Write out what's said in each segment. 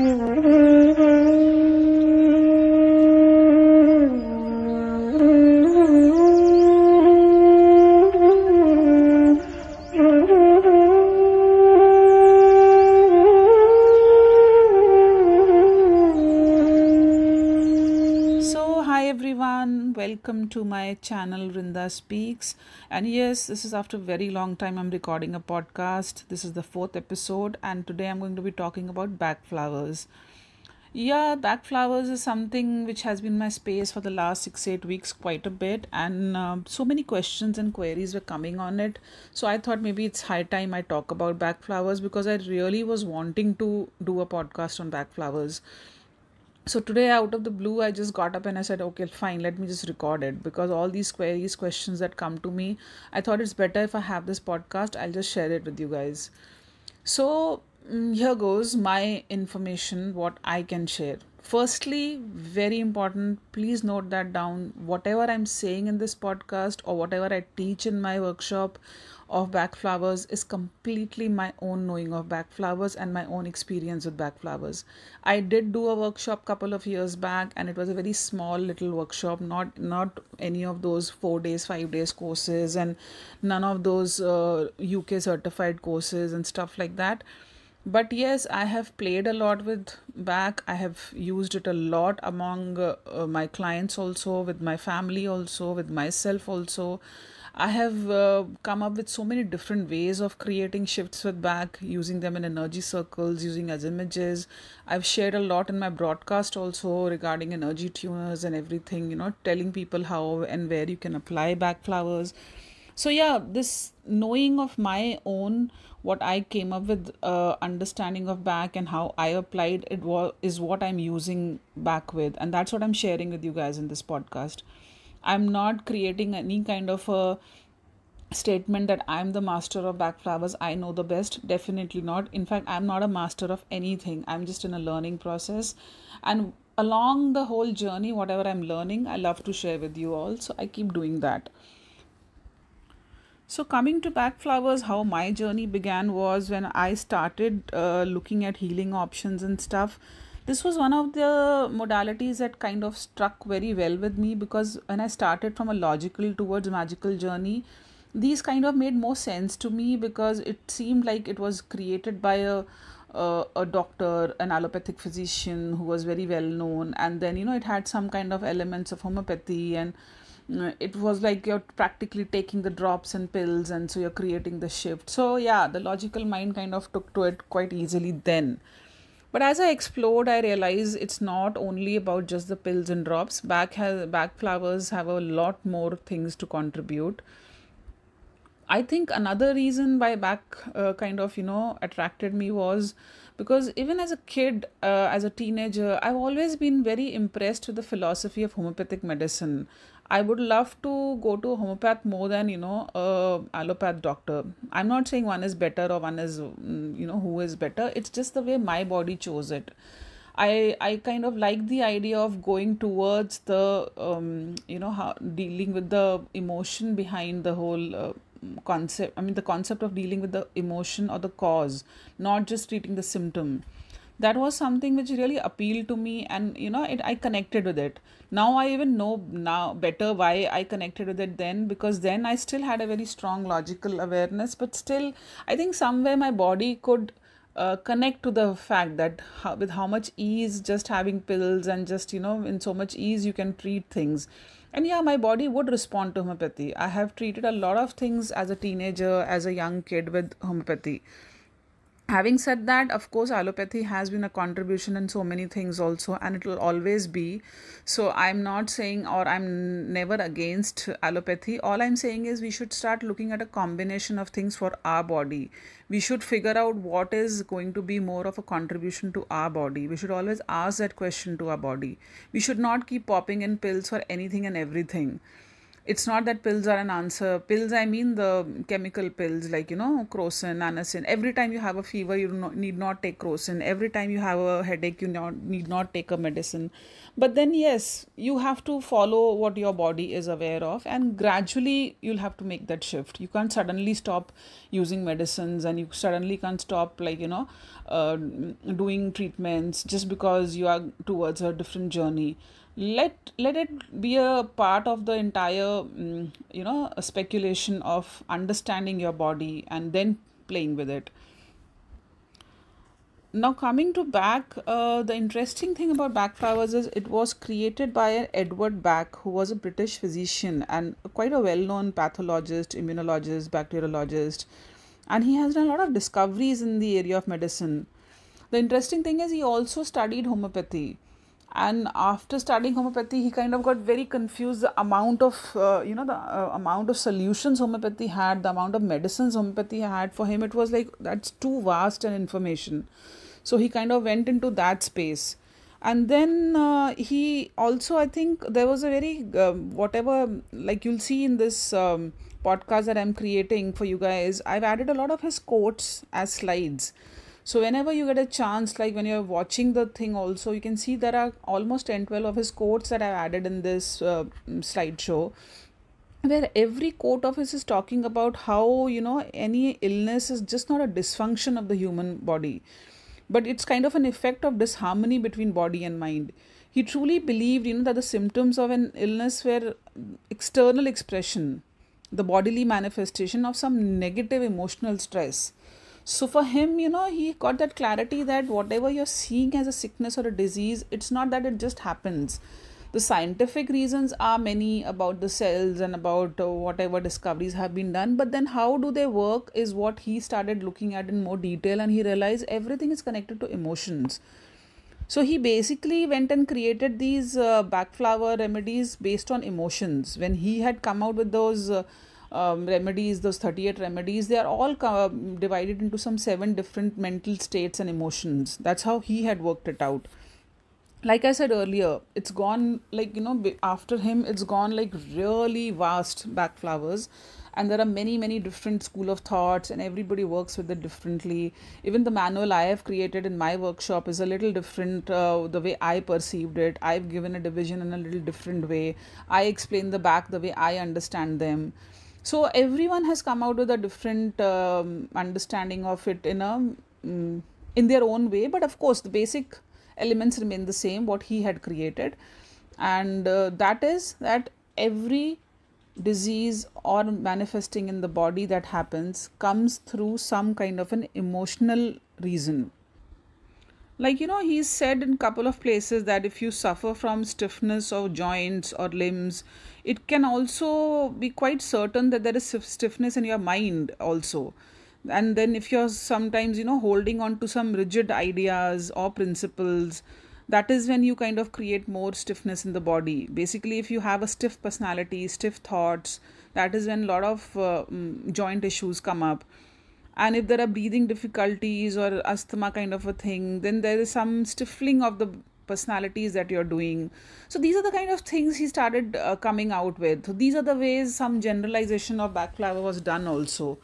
welcome to my channel Speaks. And yes, this is after a very long time I'm recording a podcast. This is the fourth episode, and today I'm going to be talking about back flowers. Yeah, back flowers is something which has been my space for the last six, eight weeks quite a bit, and uh, so many questions and queries were coming on it. So I thought maybe it's high time I talk about back flowers because I really was wanting to do a podcast on back flowers so today out of the blue i just got up and i said okay fine let me just record it because all these queries questions that come to me i thought it's better if i have this podcast i'll just share it with you guys so mm, here goes my information what i can share firstly very important please note that down whatever i'm saying in this podcast or whatever i teach in my workshop of back flowers is completely my own knowing of back flowers and my own experience with back flowers. I did do a workshop couple of years back and it was a very small little workshop, not not any of those 4 days 5 days courses and none of those uh, UK certified courses and stuff like that but yes i have played a lot with back i have used it a lot among uh, my clients also with my family also with myself also I have uh, come up with so many different ways of creating shifts with back, using them in energy circles, using as images. I've shared a lot in my broadcast also regarding energy tuners and everything, you know, telling people how and where you can apply back flowers. So, yeah, this knowing of my own, what I came up with, uh, understanding of back and how I applied it was, is what I'm using back with. And that's what I'm sharing with you guys in this podcast i'm not creating any kind of a statement that i'm the master of back flowers i know the best definitely not in fact i'm not a master of anything i'm just in a learning process and along the whole journey whatever i'm learning i love to share with you all so i keep doing that so coming to back flowers how my journey began was when i started uh, looking at healing options and stuff this was one of the modalities that kind of struck very well with me because when I started from a logical towards magical journey, these kind of made more sense to me because it seemed like it was created by a uh, a doctor, an allopathic physician who was very well known, and then you know it had some kind of elements of homeopathy, and uh, it was like you're practically taking the drops and pills, and so you're creating the shift. So, yeah, the logical mind kind of took to it quite easily then. But as I explored, I realized it's not only about just the pills and drops. Back has, back flowers have a lot more things to contribute. I think another reason why back uh, kind of you know attracted me was because even as a kid, uh, as a teenager, I've always been very impressed with the philosophy of homeopathic medicine. I would love to go to homeopath more than you know a allopath doctor. I'm not saying one is better or one is you know who is better. It's just the way my body chose it. I I kind of like the idea of going towards the um, you know how dealing with the emotion behind the whole. Uh, concept i mean the concept of dealing with the emotion or the cause not just treating the symptom that was something which really appealed to me and you know it i connected with it now i even know now better why i connected with it then because then i still had a very strong logical awareness but still i think somewhere my body could uh, connect to the fact that how, with how much ease just having pills and just you know in so much ease you can treat things and yeah my body would respond to homeopathy i have treated a lot of things as a teenager as a young kid with homeopathy having said that of course allopathy has been a contribution in so many things also and it will always be so i'm not saying or i'm never against allopathy all i'm saying is we should start looking at a combination of things for our body we should figure out what is going to be more of a contribution to our body we should always ask that question to our body we should not keep popping in pills for anything and everything it's not that pills are an answer. Pills, I mean the chemical pills like, you know, Crocin, Anacin. Every time you have a fever, you not, need not take Crocin. Every time you have a headache, you not, need not take a medicine. But then, yes, you have to follow what your body is aware of, and gradually you'll have to make that shift. You can't suddenly stop using medicines and you suddenly can't stop, like, you know, uh, doing treatments just because you are towards a different journey let let it be a part of the entire mm, you know speculation of understanding your body and then playing with it now coming to back uh, the interesting thing about back flowers is it was created by edward back who was a british physician and quite a well-known pathologist immunologist bacteriologist and he has done a lot of discoveries in the area of medicine the interesting thing is he also studied homeopathy and after studying homeopathy he kind of got very confused the amount of uh, you know the uh, amount of solutions homeopathy had the amount of medicines homeopathy had for him it was like that's too vast an information so he kind of went into that space and then uh, he also i think there was a very um, whatever like you'll see in this um, podcast that i'm creating for you guys i've added a lot of his quotes as slides so whenever you get a chance like when you're watching the thing also you can see there are almost 10 12 of his quotes that i've added in this uh, slideshow where every quote of his is talking about how you know any illness is just not a dysfunction of the human body but it's kind of an effect of disharmony between body and mind he truly believed you know that the symptoms of an illness were external expression the bodily manifestation of some negative emotional stress so for him, you know, he got that clarity that whatever you're seeing as a sickness or a disease, it's not that it just happens. The scientific reasons are many about the cells and about uh, whatever discoveries have been done, but then how do they work is what he started looking at in more detail and he realized everything is connected to emotions. So he basically went and created these uh, backflower remedies based on emotions. When he had come out with those uh, um, remedies, those 38 remedies, they are all co- um, divided into some seven different mental states and emotions. That's how he had worked it out. Like I said earlier, it's gone like, you know, after him, it's gone like really vast back flowers and there are many many different school of thoughts and everybody works with it differently even the manual i have created in my workshop is a little different uh, the way i perceived it i've given a division in a little different way i explain the back the way i understand them so everyone has come out with a different um, understanding of it in a um, in their own way, but of course the basic elements remain the same. What he had created, and uh, that is that every disease or manifesting in the body that happens comes through some kind of an emotional reason like you know he said in couple of places that if you suffer from stiffness of joints or limbs it can also be quite certain that there is stiffness in your mind also and then if you're sometimes you know holding on to some rigid ideas or principles that is when you kind of create more stiffness in the body basically if you have a stiff personality stiff thoughts that is when a lot of uh, mm, joint issues come up and if there are breathing difficulties or asthma kind of a thing then there is some stifling of the personalities that you're doing so these are the kind of things he started uh, coming out with so these are the ways some generalization of backflower was done also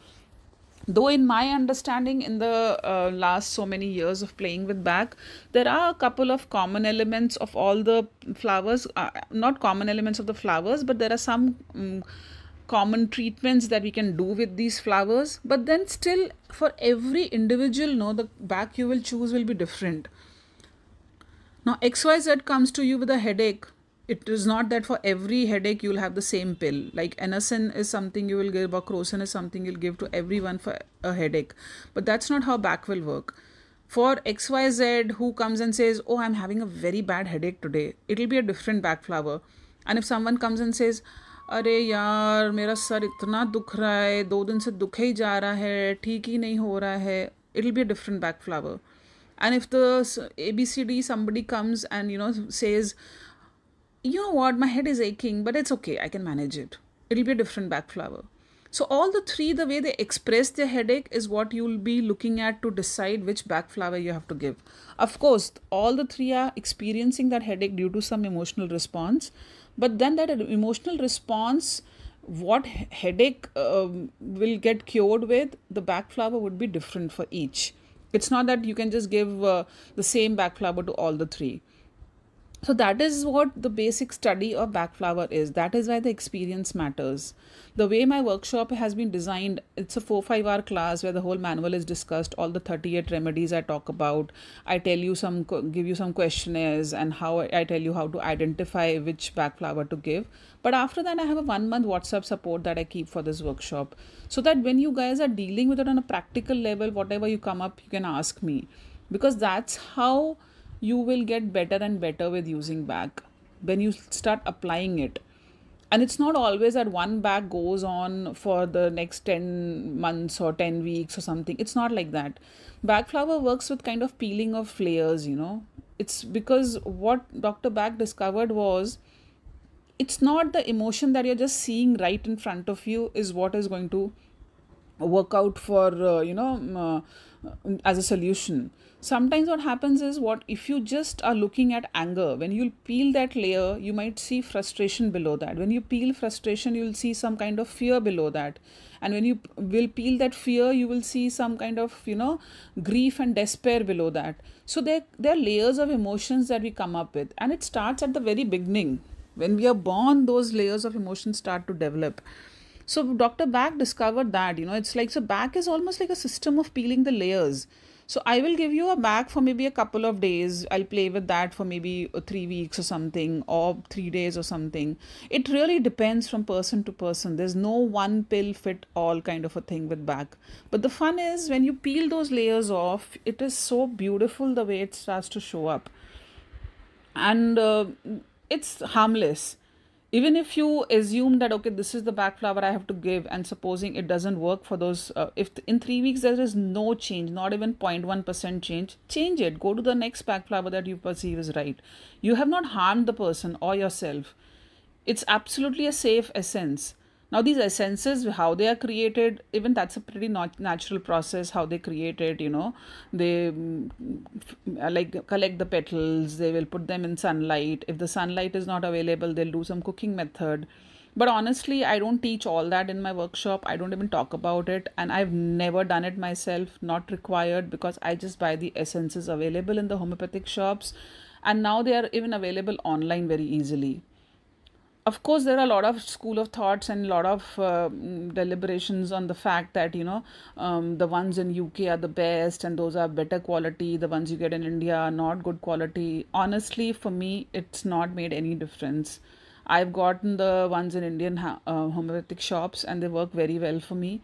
though in my understanding in the uh, last so many years of playing with back there are a couple of common elements of all the flowers uh, not common elements of the flowers but there are some um, common treatments that we can do with these flowers but then still for every individual no the back you will choose will be different now xyz comes to you with a headache it is not that for every headache you'll have the same pill like anasin is something you will give or crocin is something you'll give to everyone for a headache but that's not how back will work for xyz who comes and says oh i'm having a very bad headache today it'll be a different back flower and if someone comes and says अरे यार मेरा sir इतना दुख रहा है दो दिन से दुख ही जा रहा है ठीक ही नहीं हो रहा है it will be a different Bach flower and if the A B C D somebody comes and you know says you know what my head is aching but it's okay I can manage it it will be a different Bach flower so all the three the way they express the headache is what you will be looking at to decide which Bach flower you have to give of course all the three are experiencing that headache due to some emotional response but then that emotional response what headache um, will get cured with the back flower would be different for each it's not that you can just give uh, the same back flower to all the three so that is what the basic study of backflower is. That is why the experience matters. The way my workshop has been designed, it's a 4-5 hour class where the whole manual is discussed, all the 38 remedies I talk about. I tell you some, give you some questionnaires and how I tell you how to identify which backflower to give. But after that, I have a one month WhatsApp support that I keep for this workshop. So that when you guys are dealing with it on a practical level, whatever you come up, you can ask me. Because that's how you will get better and better with using back when you start applying it and it's not always that one bag goes on for the next 10 months or 10 weeks or something it's not like that bag flower works with kind of peeling of layers you know it's because what dr bag discovered was it's not the emotion that you're just seeing right in front of you is what is going to work out for uh, you know uh, as a solution sometimes what happens is what if you just are looking at anger when you peel that layer you might see frustration below that when you peel frustration you will see some kind of fear below that and when you will peel that fear you will see some kind of you know grief and despair below that so there there are layers of emotions that we come up with and it starts at the very beginning when we are born those layers of emotions start to develop so Dr. Back discovered that, you know, it's like so back is almost like a system of peeling the layers. So I will give you a back for maybe a couple of days. I'll play with that for maybe 3 weeks or something or 3 days or something. It really depends from person to person. There's no one pill fit all kind of a thing with back. But the fun is when you peel those layers off, it is so beautiful the way it starts to show up. And uh, it's harmless even if you assume that okay this is the back flower i have to give and supposing it doesn't work for those uh, if in 3 weeks there is no change not even 0.1% change change it go to the next back flower that you perceive is right you have not harmed the person or yourself it's absolutely a safe essence now, these essences, how they are created, even that's a pretty not natural process, how they create it, you know. They mm, like collect the petals, they will put them in sunlight. If the sunlight is not available, they'll do some cooking method but honestly i don't teach all that in my workshop i don't even talk about it and i've never done it myself not required because i just buy the essences available in the homeopathic shops and now they are even available online very easily of course there are a lot of school of thoughts and a lot of uh, mm, deliberations on the fact that you know um, the ones in uk are the best and those are better quality the ones you get in india are not good quality honestly for me it's not made any difference i've gotten the ones in indian uh, homeopathic shops and they work very well for me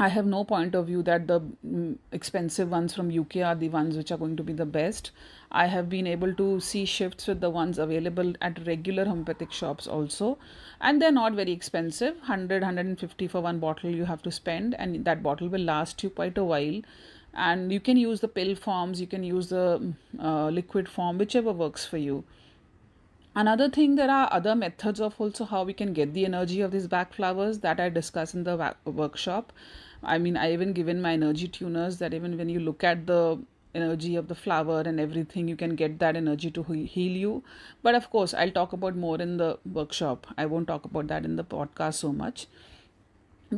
i have no point of view that the mm, expensive ones from uk are the ones which are going to be the best I have been able to see shifts with the ones available at regular homeopathic shops also. And they're not very expensive 100, 150 for one bottle you have to spend, and that bottle will last you quite a while. And you can use the pill forms, you can use the uh, liquid form, whichever works for you another thing there are other methods of also how we can get the energy of these back flowers that i discuss in the workshop i mean i even given my energy tuners that even when you look at the energy of the flower and everything you can get that energy to heal you but of course i'll talk about more in the workshop i won't talk about that in the podcast so much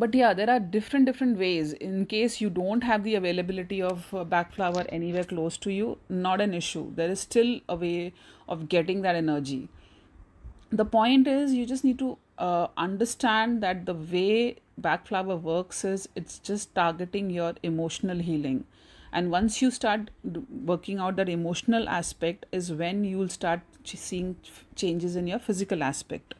but yeah there are different different ways in case you don't have the availability of uh, back flower anywhere close to you not an issue there is still a way of getting that energy the point is you just need to uh, understand that the way back flower works is it's just targeting your emotional healing and once you start working out that emotional aspect is when you'll start seeing changes in your physical aspect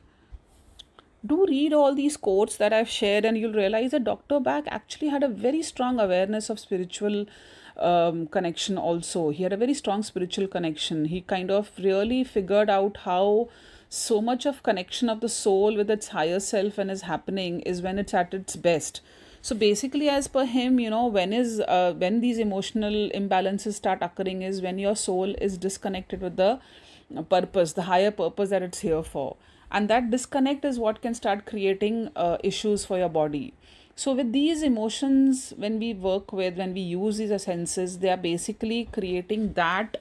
do read all these quotes that i've shared and you'll realize that dr back actually had a very strong awareness of spiritual um, connection also he had a very strong spiritual connection he kind of really figured out how so much of connection of the soul with its higher self and is happening is when it's at its best so basically as per him you know when is uh, when these emotional imbalances start occurring is when your soul is disconnected with the uh, purpose the higher purpose that it's here for and that disconnect is what can start creating uh, issues for your body so with these emotions when we work with when we use these senses they are basically creating that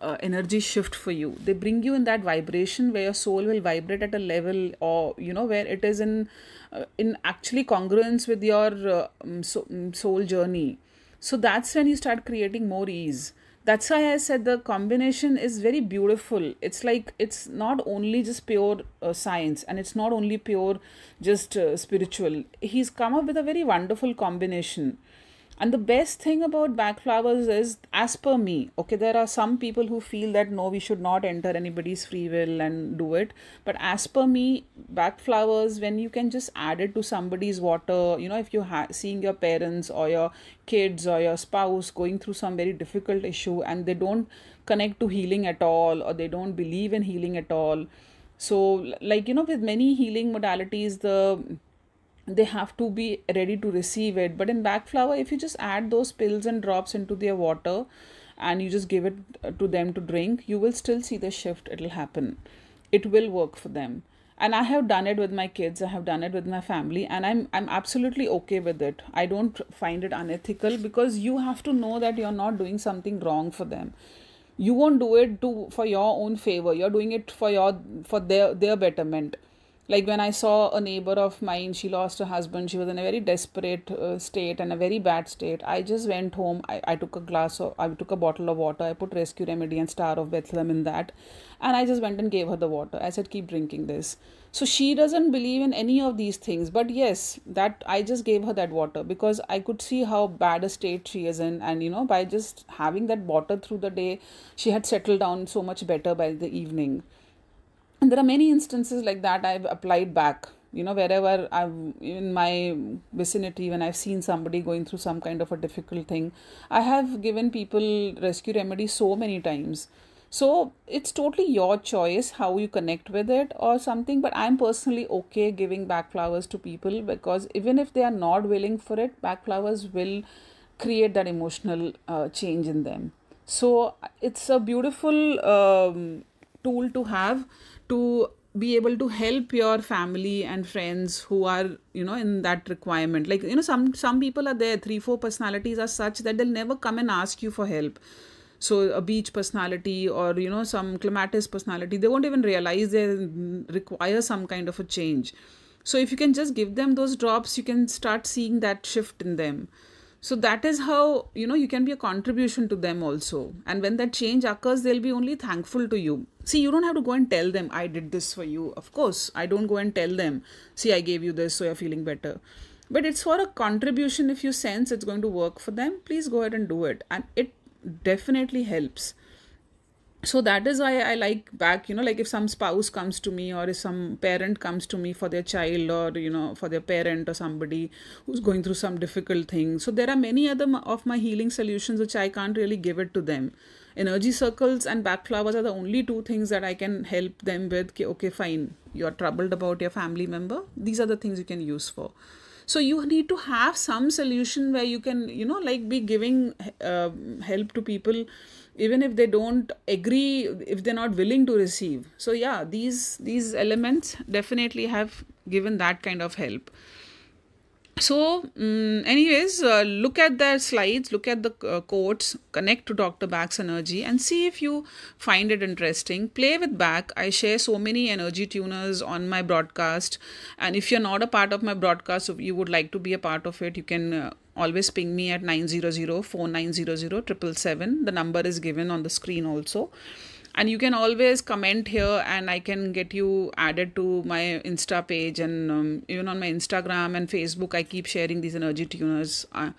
uh, energy shift for you they bring you in that vibration where your soul will vibrate at a level or you know where it is in uh, in actually congruence with your uh, mm, so, mm, soul journey so that's when you start creating more ease that's why i said the combination is very beautiful it's like it's not only just pure uh, science and it's not only pure just uh, spiritual he's come up with a very wonderful combination and the best thing about backflowers is as per me okay there are some people who feel that no we should not enter anybody's free will and do it but as per me backflowers when you can just add it to somebody's water you know if you're ha- seeing your parents or your kids or your spouse going through some very difficult issue and they don't connect to healing at all or they don't believe in healing at all so like you know with many healing modalities the they have to be ready to receive it but in back flower if you just add those pills and drops into their water and you just give it uh, to them to drink you will still see the shift it'll happen it will work for them and i have done it with my kids i have done it with my family and i'm i'm absolutely okay with it i don't find it unethical because you have to know that you're not doing something wrong for them you won't do it to for your own favor you're doing it for your for their their betterment like when i saw a neighbor of mine she lost her husband she was in a very desperate uh, state and a very bad state i just went home I, I took a glass of i took a bottle of water i put rescue remedy and star of bethlehem in that and i just went and gave her the water i said keep drinking this so she doesn't believe in any of these things but yes that i just gave her that water because i could see how bad a state she is in and you know by just having that water through the day she had settled down so much better by the evening and there are many instances like that i've applied back you know wherever i am in my vicinity when i've seen somebody going through some kind of a difficult thing i have given people rescue remedy so many times so it's totally your choice how you connect with it or something but i'm personally okay giving back flowers to people because even if they are not willing for it back flowers will create that emotional uh, change in them so it's a beautiful um, tool to have to be able to help your family and friends who are you know in that requirement like you know some some people are there three four personalities are such that they'll never come and ask you for help so a beach personality or you know some clematis personality they won't even realize they require some kind of a change so if you can just give them those drops you can start seeing that shift in them so that is how you know you can be a contribution to them also and when that change occurs they'll be only thankful to you See, you don't have to go and tell them, I did this for you. Of course, I don't go and tell them, see, I gave you this, so you're feeling better. But it's for a contribution. If you sense it's going to work for them, please go ahead and do it. And it definitely helps so that is why i like back you know like if some spouse comes to me or if some parent comes to me for their child or you know for their parent or somebody who's going through some difficult thing so there are many other of my healing solutions which i can't really give it to them energy circles and back flowers are the only two things that i can help them with okay, okay fine you're troubled about your family member these are the things you can use for so you need to have some solution where you can you know like be giving uh, help to people even if they don't agree if they're not willing to receive so yeah these these elements definitely have given that kind of help so um, anyways uh, look at their slides look at the uh, quotes connect to dr Back's energy and see if you find it interesting play with Back. i share so many energy tuners on my broadcast and if you're not a part of my broadcast if you would like to be a part of it you can uh, always ping me at 900 4900 the number is given on the screen also and you can always comment here and i can get you added to my insta page and um, even on my instagram and facebook i keep sharing these energy tuners uh,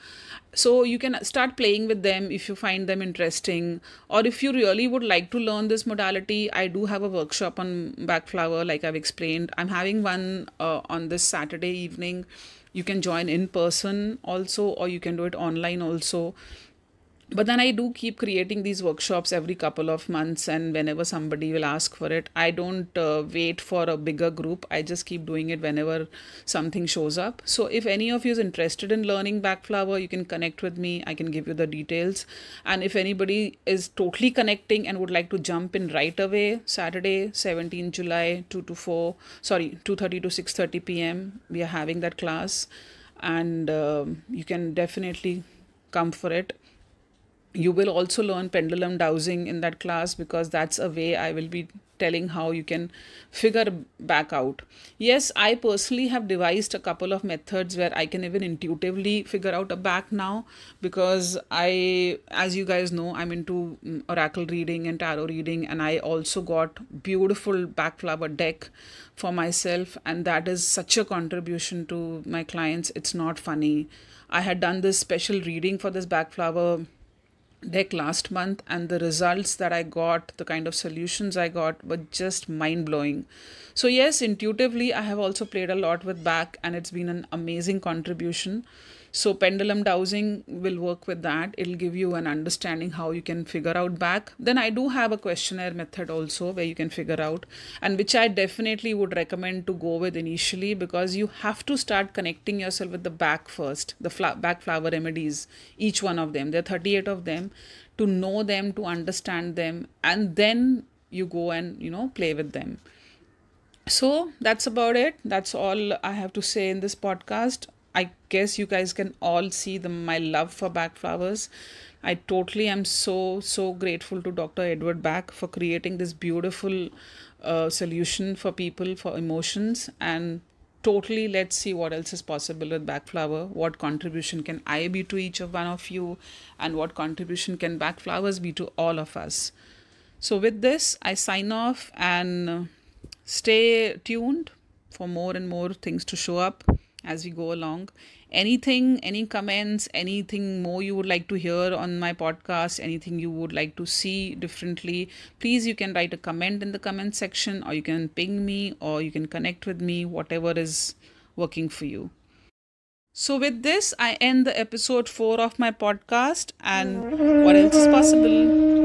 so you can start playing with them if you find them interesting or if you really would like to learn this modality i do have a workshop on back flower like i've explained i'm having one uh, on this saturday evening you can join in person also or you can do it online also but then i do keep creating these workshops every couple of months and whenever somebody will ask for it i don't uh, wait for a bigger group i just keep doing it whenever something shows up so if any of you is interested in learning backflower you can connect with me i can give you the details and if anybody is totally connecting and would like to jump in right away saturday 17 july 2 to 4 sorry 2:30 to 6:30 pm we are having that class and uh, you can definitely come for it you will also learn pendulum dowsing in that class because that's a way I will be telling how you can figure back out. Yes, I personally have devised a couple of methods where I can even intuitively figure out a back now because I, as you guys know, I'm into oracle reading and tarot reading, and I also got beautiful back flower deck for myself, and that is such a contribution to my clients. It's not funny. I had done this special reading for this back flower deck last month and the results that I got, the kind of solutions I got were just mind blowing. So, yes, intuitively, I have also played a lot with back and it's been an amazing contribution. So pendulum dowsing will work with that. It'll give you an understanding how you can figure out back. Then I do have a questionnaire method also where you can figure out and which I definitely would recommend to go with initially because you have to start connecting yourself with the back first, the back flower remedies, each one of them. There are 38 of them to know them, to understand them, and then you go and you know play with them so that's about it that's all i have to say in this podcast I guess you guys can all see the my love for back flowers. I totally am so so grateful to Dr. Edward Back for creating this beautiful uh, solution for people for emotions and totally let's see what else is possible with backflower what contribution can i be to each of one of you and what contribution can backflowers be to all of us so with this i sign off and stay tuned for more and more things to show up as we go along. Anything, any comments, anything more you would like to hear on my podcast, anything you would like to see differently, please you can write a comment in the comment section or you can ping me or you can connect with me, whatever is working for you. So, with this, I end the episode 4 of my podcast and what else is possible.